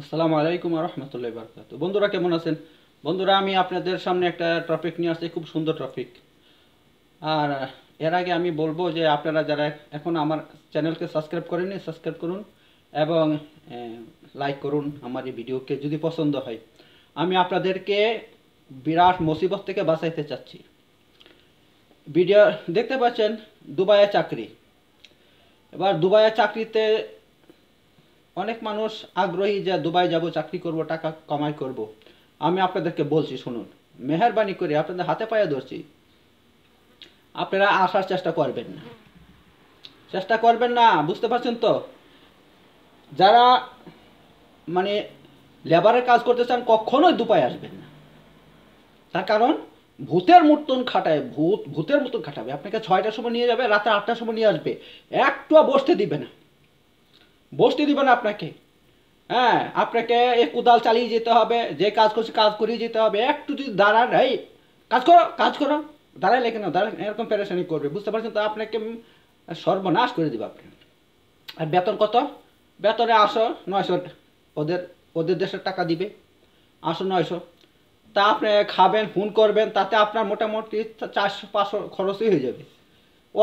আসসালামু আলাইকুম রহমতুল্লাহ বারকাত বন্ধুরা কেমন আছেন বন্ধুরা আমি আপনাদের সামনে একটা টপিক নিয়ে আসছি খুব সুন্দর টপিক আর এর আগে আমি বলবো যে আপনারা যারা এখন আমার চ্যানেলকে সাবস্ক্রাইব করেনি সাবস্ক্রাইব করুন এবং লাইক করুন আমার এই ভিডিওকে যদি পছন্দ হয় আমি আপনাদেরকে বিরাট মুসিবত থেকে বাঁচাইতে চাচ্ছি ভিডিও দেখতে পাচ্ছেন দুবাইয়ে চাকরি এবার দুবাইয়ে চাকরিতে অনেক মানুষ আগ্রহী যে দুবাই যাব চাকরি করব টাকা কমাই করব। আমি আপনাদেরকে বলছি শুনুন মেহরবানি করে আপনাদের হাতে পায়ে ধরছি আপনারা আসার চেষ্টা করবেন না চেষ্টা করবেন না বুঝতে পারছেন তো যারা মানে লেবারের কাজ করতে চান কখনোই দুপায় আসবেন না তার কারণ ভূতের মতন খাটায় ভূত ভূতের মতন খাটাবে আপনাকে ছয়টার সময় নিয়ে যাবে রাতে আটটার সময় নিয়ে আসবে একটুয়া বসতে দিবে না বসতে দিবে না আপনাকে হ্যাঁ আপনাকে এ কোদাল চালিয়ে যেতে হবে যে কাজ করছে কাজ করিয়ে যেতে হবে একটু যদি দাঁড়ান এই কাজ করো কাজ করো দাঁড়াই লেখে না দাঁড়ান এরকম প্যারেশানি করবে বুঝতে পারছেন তো আপনাকে সর্বনাশ করে দেবে আপনি আর বেতন কত বেতনে আসো নয়শো ওদের ওদের দেশের টাকা দিবে আসো নয়শো তা আপনি খাবেন ফোন করবেন তাতে আপনার মোটামুটি চারশো পাঁচশো খরচই হয়ে যাবে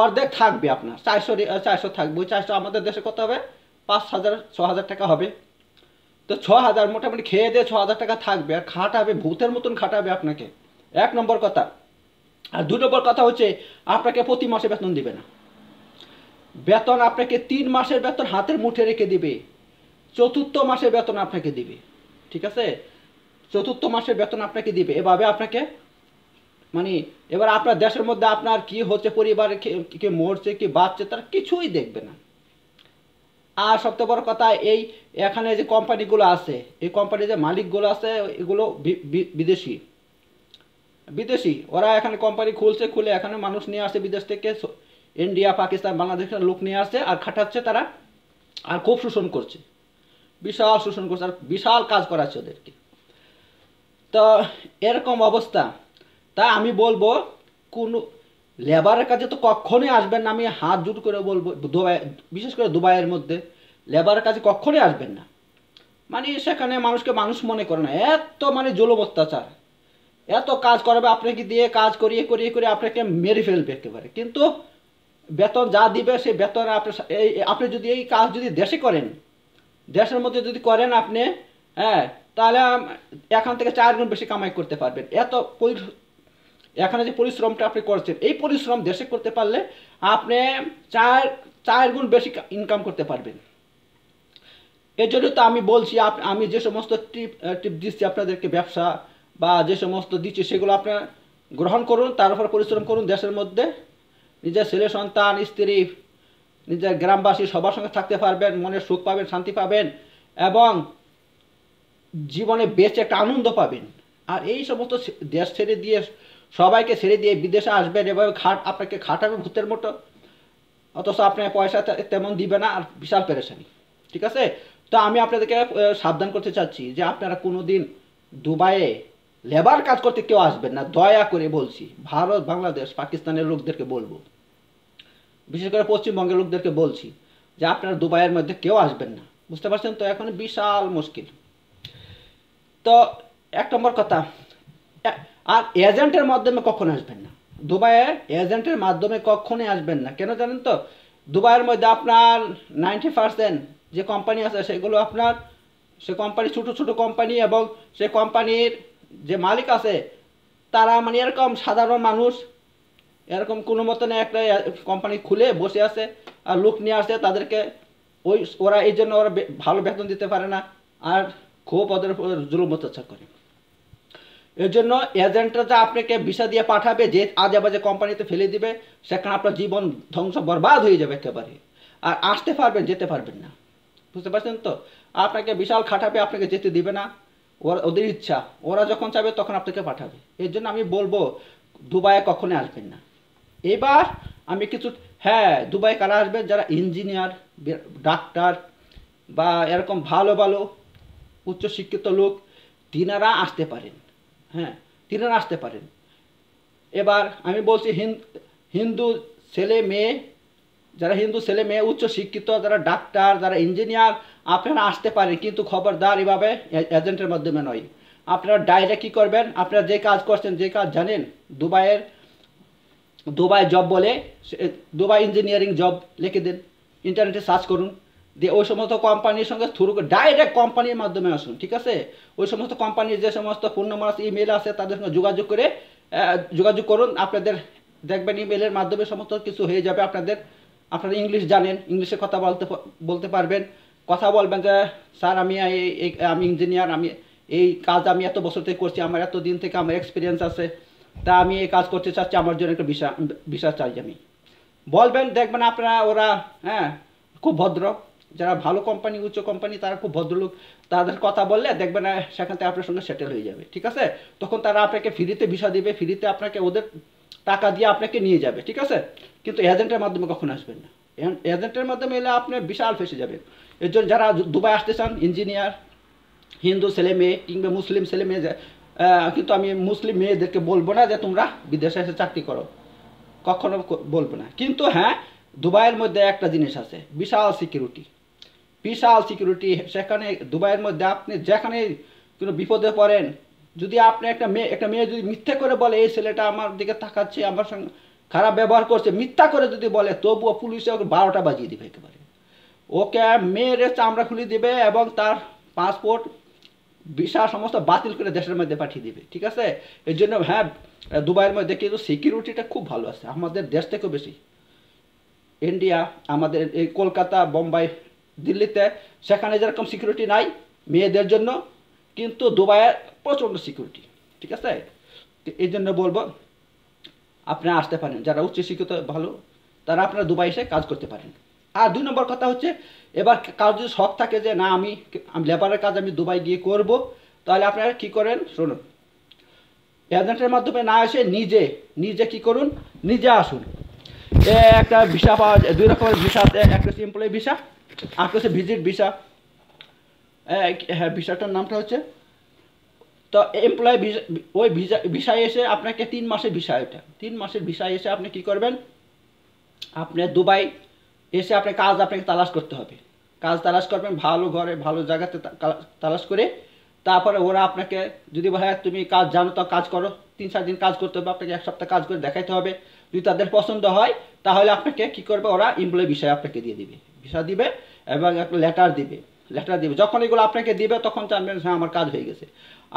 অর্ধেক থাকবে আপনার চারশো চারশো থাকবে ওই চারশো আমাদের দেশে কত হবে পাঁচ হাজার ছ হাজার টাকা হবে তো ছ হাজার মোটামুটি খেয়ে দিয়ে ছ হাজার টাকা থাকবে আর খাটাবে ভূতের মতন খাটাবে আপনাকে এক নম্বর কথা আর দু নম্বর কথা হচ্ছে আপনাকে প্রতি মাসে বেতন দিবে না বেতন আপনাকে তিন মাসের বেতন হাতের মুঠে রেখে দিবে চতুর্থ মাসের বেতন আপনাকে দিবে ঠিক আছে চতুর্থ মাসের বেতন আপনাকে দিবে এভাবে আপনাকে মানে এবার আপনার দেশের মধ্যে আপনার কি হচ্ছে পরিবারে কে মরছে কি বাঁচছে তার কিছুই দেখবে না আর সবচেয়ে বড় কথা এই এখানে যে কোম্পানিগুলো আছে এই কোম্পানির যে মালিকগুলো আছে এগুলো বিদেশি বিদেশি ওরা এখানে কোম্পানি খুলছে খুলে এখানে মানুষ নিয়ে আসে বিদেশ থেকে ইন্ডিয়া পাকিস্তান বাংলাদেশের লোক নিয়ে আসছে আর খাটাচ্ছে তারা আর খুব শোষণ করছে বিশাল শোষণ করছে আর বিশাল কাজ করাচ্ছে ওদেরকে তো এরকম অবস্থা তা আমি বলবো কোনো লেবারের কাজে তো কখনোই আসবেন না আমি হাত জুট করে বলবো দুবাই বিশেষ করে দুবাইয়ের মধ্যে লেবারের কাজে কখনোই আসবেন না মানে সেখানে মানুষকে মানুষ মনে করে না এত মানে জলব অত্যাচার এত কাজ করাবে আপনাকে দিয়ে কাজ করিয়ে করিয়ে করে আপনাকে মেরে ফেলবে একেবারে কিন্তু বেতন যা দিবে সেই বেতন আপনি এই আপনি যদি এই কাজ যদি দেশে করেন দেশের মধ্যে যদি করেন আপনি হ্যাঁ তাহলে এখান থেকে চার গুণ বেশি কামাই করতে পারবেন এত এখানে যে পরিশ্রমটা আপনি করছেন এই পরিশ্রম দেশে করতে পারলে আপনি চার চার গুণ বেশি ইনকাম করতে পারবেন এর জন্য তো আমি বলছি আমি যে সমস্ত টিপ টিপ দিচ্ছি আপনাদেরকে ব্যবসা বা যে সমস্ত দিচ্ছি সেগুলো আপনার গ্রহণ করুন তার উপর পরিশ্রম করুন দেশের মধ্যে নিজের ছেলে সন্তান স্ত্রী নিজের গ্রামবাসী সবার সঙ্গে থাকতে পারবেন মনে সুখ পাবেন শান্তি পাবেন এবং জীবনে বেঁচে একটা আনন্দ পাবেন আর এই সমস্ত দেশ ছেড়ে দিয়ে সবাইকে ছেড়ে দিয়ে বিদেশে আসবেন এভাবে খাট আপনাকে খাটাবে ভূতের মতো অথচ আপনার পয়সা তেমন দিবে না আর বিশাল পেরেশানি ঠিক আছে তো আমি আপনাদেরকে সাবধান করতে চাচ্ছি যে আপনারা কোনো দিন দুবাইয়ে লেবার কাজ করতে কেউ আসবেন না দয়া করে বলছি ভারত বাংলাদেশ পাকিস্তানের লোকদেরকে বলবো বিশেষ করে পশ্চিমবঙ্গের লোকদেরকে বলছি যে আপনারা দুবাইয়ের মধ্যে কেউ আসবেন না বুঝতে পারছেন তো এখন বিশাল মুশকিল তো এক নম্বর কথা আর এজেন্টের মাধ্যমে কখনো আসবেন না দুবাইয়ে এজেন্টের মাধ্যমে কখনই আসবেন না কেন জানেন তো দুবাইয়ের মধ্যে আপনার নাইনটি পার্সেন্ট যে কোম্পানি আছে সেগুলো আপনার সে কোম্পানি ছোটো ছোটো কোম্পানি এবং সে কোম্পানির যে মালিক আছে তারা মানে এরকম সাধারণ মানুষ এরকম কোনো মতন একটা কোম্পানি খুলে বসে আছে আর লোক নিয়ে আসে তাদেরকে ওই ওরা এই জন্য ওরা ভালো বেতন দিতে পারে না আর খুব ওদের জুলুম অত্যাচার করে এর জন্য এজেন্টরা যা আপনাকে ভিসা দিয়ে পাঠাবে যে আজেবাজে কোম্পানিতে ফেলে দিবে সেখানে আপনার জীবন ধ্বংস বরবাদ হয়ে যাবে একেবারে আর আসতে পারবেন যেতে পারবেন না বুঝতে পারছেন তো আপনাকে বিশাল খাটাবে আপনাকে যেতে দিবে না ওরা ওদের ইচ্ছা ওরা যখন চাবে তখন আপনাকে পাঠাবে এর জন্য আমি বলবো দুবাইয়ে কখনো আসবেন না এবার আমি কিছু হ্যাঁ দুবাই কারা আসবেন যারা ইঞ্জিনিয়ার ডাক্তার বা এরকম ভালো ভালো উচ্চশিক্ষিত লোক তিনারা আসতে পারেন হ্যাঁ তিনি আসতে পারেন এবার আমি বলছি হিন্দু ছেলে মেয়ে যারা হিন্দু ছেলে মেয়ে উচ্চ শিক্ষিত যারা ডাক্তার যারা ইঞ্জিনিয়ার আপনারা আসতে পারেন কিন্তু খবরদার এভাবে এজেন্টের মাধ্যমে নয় আপনারা ডাইরেক্ট কী করবেন আপনারা যে কাজ করছেন যে কাজ জানেন দুবাইয়ের দুবাই জব বলে দুবাই ইঞ্জিনিয়ারিং জব লিখে দিন ইন্টারনেটে সার্চ করুন দিয়ে ওই সমস্ত কোম্পানির সঙ্গে থ্রু ডাইরেক্ট কোম্পানির মাধ্যমে আসুন ঠিক আছে ওই সমস্ত কোম্পানির যে সমস্ত ফোন নম্বর আছে ইমেল আছে তাদের সঙ্গে যোগাযোগ করে যোগাযোগ করুন আপনাদের দেখবেন ইমেলের মাধ্যমে সমস্ত কিছু হয়ে যাবে আপনাদের আপনারা ইংলিশ জানেন ইংলিশে কথা বলতে বলতে পারবেন কথা বলবেন যে স্যার আমি এই আমি ইঞ্জিনিয়ার আমি এই কাজ আমি এত বছর থেকে করছি আমার এত দিন থেকে আমার এক্সপিরিয়েন্স আছে তা আমি এই কাজ করতে চাচ্ছি আমার জন্য একটা বিশ্বাস বিশ্বাস চাই আমি বলবেন দেখবেন আপনারা ওরা হ্যাঁ খুব ভদ্র যারা ভালো কোম্পানি উচ্চ কোম্পানি তারা খুব ভদ্রলোক তাদের কথা বললে দেখবেন সেখান থেকে আপনার সঙ্গে সেটেল হয়ে যাবে ঠিক আছে তখন তারা আপনাকে ফ্রিতে ভিসা দেবে ফ্রিতে আপনাকে ওদের টাকা দিয়ে আপনাকে নিয়ে যাবে ঠিক আছে কিন্তু এজেন্টের মাধ্যমে কখন আসবেন না এজেন্টের মাধ্যমে এলে আপনি বিশাল ফেসে যাবেন এর জন্য যারা দুবাই আসতে চান ইঞ্জিনিয়ার হিন্দু ছেলে মেয়ে কিংবা মুসলিম ছেলে মেয়ে কিন্তু আমি মুসলিম মেয়েদেরকে বলবো না যে তোমরা বিদেশে এসে চাকরি করো কখনো বলবো না কিন্তু হ্যাঁ দুবাইয়ের মধ্যে একটা জিনিস আছে বিশাল সিকিউরিটি বিশাল সিকিউরিটি সেখানে দুবাইয়ের মধ্যে আপনি যেখানে কোনো বিপদে পড়েন যদি আপনি একটা মেয়ে একটা মেয়ে যদি মিথ্যা করে বলে এই ছেলেটা আমার দিকে তাকাচ্ছে আমার সঙ্গে খারাপ ব্যবহার করছে মিথ্যা করে যদি বলে তবুও পুলিশে ওকে বারোটা বাজিয়ে দেবে একেবারে ওকে মেয়ের চামড়া খুলে দিবে এবং তার পাসপোর্ট ভিসা সমস্ত বাতিল করে দেশের মধ্যে পাঠিয়ে দেবে ঠিক আছে এর জন্য হ্যাঁ দুবাইয়ের মধ্যে কিন্তু সিকিউরিটিটা খুব ভালো আছে আমাদের দেশ থেকেও বেশি ইন্ডিয়া আমাদের এই কলকাতা বোম্বাই দিল্লিতে সেখানে যেরকম সিকিউরিটি নাই মেয়েদের জন্য কিন্তু দুবাইয়ের প্রচণ্ড সিকিউরিটি ঠিক আছে এই জন্য বলবো আপনি আসতে পারেন যারা উচ্চশিক্ষিত ভালো তারা আপনার দুবাই এসে কাজ করতে পারেন আর দুই নম্বর কথা হচ্ছে এবার কাজ যদি শখ থাকে যে না আমি আমি লেবারের কাজ আমি দুবাই গিয়ে করব তাহলে আপনারা কী করেন শুনুন এজেন্টের মাধ্যমে না এসে নিজে নিজে কি করুন নিজে আসুন একটা ভিসা পাওয়া যায় দুই রকমের ভিসা একটা এমপ্লয়ি ভিসা আরেকটা হচ্ছে ভিজিট ভিসা হ্যাঁ ভিসাটার হ্যাঁ, নামটা হচ্ছে তো এমপ্লয় ভিসা ওই ভিসা ভিসায় এসে আপনাকে তিন মাসের ভিসা এটা তিন মাসের ভিসায় এসে আপনি কি করবেন আপনি দুবাই এসে আপনি কাজ আপনাকে তালাশ করতে হবে কাজ তালাশ করবেন ভালো ঘরে ভালো জায়গাতে তালাশ করে তারপরে ওরা আপনাকে যদি ভাইয়া হ্যাঁ, তুমি কাজ জানো তো কাজ করো তিন চার দিন কাজ করতে হবে আপনাকে এক সপ্তাহ কাজ করে দেখাইতে হবে যদি তাদের পছন্দ হয় তাহলে আপনাকে কি করবে ওরা এমপ্লয় বিষয়ে আপনাকে দিয়ে দিবে ভিসা দিবে এবং একটা লেটার দিবে লেটার দিবে যখন এগুলো আপনাকে দিবে তখন জানবেন হ্যাঁ আমার কাজ হয়ে গেছে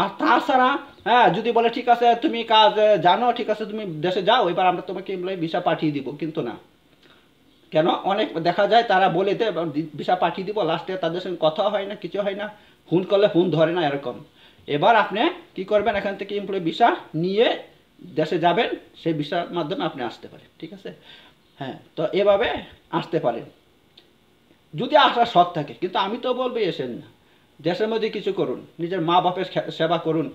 আর তাছাড়া হ্যাঁ যদি বলে ঠিক আছে তুমি কাজ জানো ঠিক আছে তুমি দেশে যাও এবার আমরা তোমাকে ভিসা পাঠিয়ে দিব কিন্তু না কেন অনেক দেখা যায় তারা বলে দেয় ভিসা পাঠিয়ে দিব লাস্টে তাদের সঙ্গে কথা হয় না কিছু হয় না হুন করলে হুন ধরে না এরকম এবার আপনি কি করবেন এখান থেকে এমপ্লয় ভিসা নিয়ে দেশে যাবেন সেই ভিসার মাধ্যমে আপনি আসতে পারেন ঠিক আছে হ্যাঁ তো এভাবে আসতে পারেন যদি আসার সৎ থাকে কিন্তু আমি তো বলবো এসেন না দেশের মধ্যে কিছু করুন নিজের মা বাপের সেবা করুন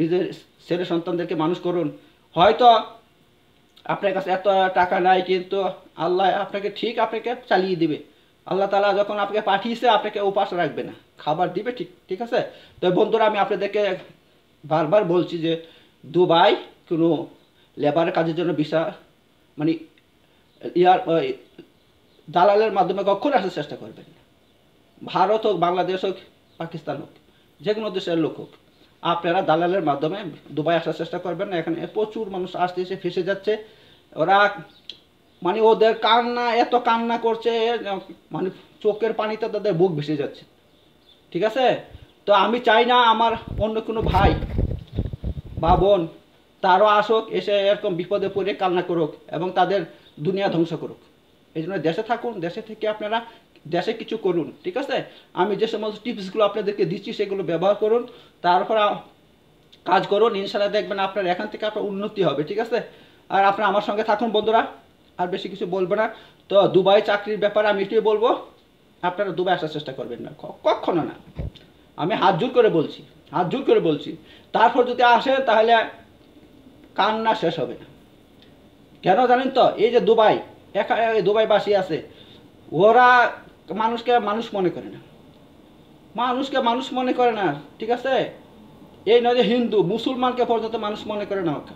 নিজের ছেলে সন্তানদেরকে মানুষ করুন হয়তো আপনার কাছে এত টাকা নাই কিন্তু আল্লাহ আপনাকে ঠিক আপনাকে চালিয়ে দিবে আল্লাহ তালা যখন আপনাকে পাঠিয়েছে আপনাকে উপাস রাখবে না খাবার দিবে ঠিক ঠিক আছে তো বন্ধুরা আমি আপনাদেরকে বারবার বলছি যে দুবাই কোনো লেবার কাজের জন্য ভিসা মানে ইয়ার দালালের মাধ্যমে কখনো আসার চেষ্টা করবেন না ভারত হোক বাংলাদেশ হোক পাকিস্তান হোক যে কোনো দেশের লোক হোক আপনারা দালালের মাধ্যমে দুবাই আসার চেষ্টা করবেন না এখানে প্রচুর মানুষ আসতে এসে ফেসে যাচ্ছে ওরা মানে ওদের কান্না এত কান্না করছে মানে চোখের পানিতে তাদের বুক ভেসে যাচ্ছে ঠিক আছে তো আমি চাই না আমার অন্য কোনো ভাই বা বোন তারও আসুক এসে এরকম বিপদে পড়ে কান্না করুক এবং তাদের দুনিয়া ধ্বংস করুক এই জন্য দেশে থাকুন দেশে থেকে আপনারা দেশে কিছু করুন ঠিক আছে আমি যে সমস্ত টিপসগুলো আপনাদেরকে দিচ্ছি সেগুলো ব্যবহার করুন তারপর কাজ করুন ইনশাল্লাহ দেখবেন আপনার এখান থেকে আপনার উন্নতি হবে ঠিক আছে আর আপনারা আমার সঙ্গে থাকুন বন্ধুরা আর বেশি কিছু বলবো না তো দুবাই চাকরির ব্যাপারে আমি এটাই বলবো আপনারা দুবাই আসার চেষ্টা করবেন না কখনো না আমি হাত জোর করে বলছি হাত জোর করে বলছি তারপর যদি আসেন তাহলে কান্না শেষ হবে না কেন জানেন তো এই যে দুবাই দুবাই বাসী আছে ওরা মানুষকে মানুষ মনে করে না মানুষকে মানুষ মনে করে না ঠিক আছে এই নয় যে হিন্দু মুসলমানকে পর্যন্ত মানুষ মনে করে না ওকে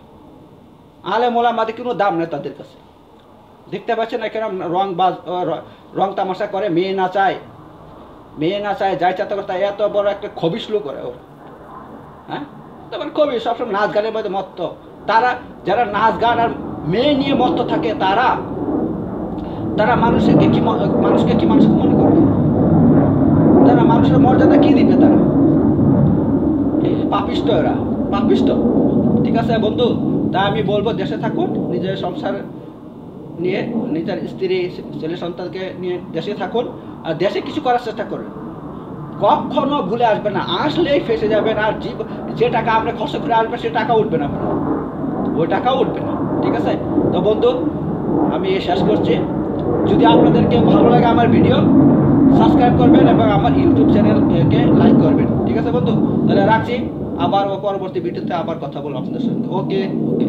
আলে মাদের কোনো দাম নেই তাদের কাছে দেখতে পাচ্ছেন না কেন রং বাজ রং তামাশা করে মেয়ে না চায় মেয়ে না চায় যাই চাতে করে এত বড় একটা খবিস লোক করে ওরা হ্যাঁ তারপরে কবি সবসময় নাচ গানের মধ্যে মত্ত তারা যারা নাচ গান আর মেয়ে নিয়ে মত্ত থাকে তারা তারা মানুষকে কি মানুষকে কি মানুষ মনে করবে তারা মানুষের মর্যাদা কি দিবে তারা পাপিষ্ট এরা পাপিষ্ট ঠিক আছে বন্ধু তা আমি বলবো দেশে থাকুন নিজের সংসার নিয়ে নিজের স্ত্রী ছেলে সন্তানকে নিয়ে দেশে থাকুন আর দেশে কিছু করার চেষ্টা করুন কখনো ভুলে আসবেন না আসলেই ফেসে যাবেন আর জীব যে টাকা আপনি খরচ করে আসবেন সে টাকা উঠবে না আপনার ওই টাকা উঠবে না ঠিক আছে তো বন্ধু আমি শেষ করছি যদি আপনাদেরকে ভালো লাগে আমার ভিডিও সাবস্ক্রাইব করবেন এবং আমার ইউটিউব চ্যানেলকে লাইক করবেন ঠিক আছে বন্ধু তাহলে রাখছি আবার পরবর্তী ভিডিওতে আবার কথা বলবো আপনাদের সঙ্গে ওকে ওকে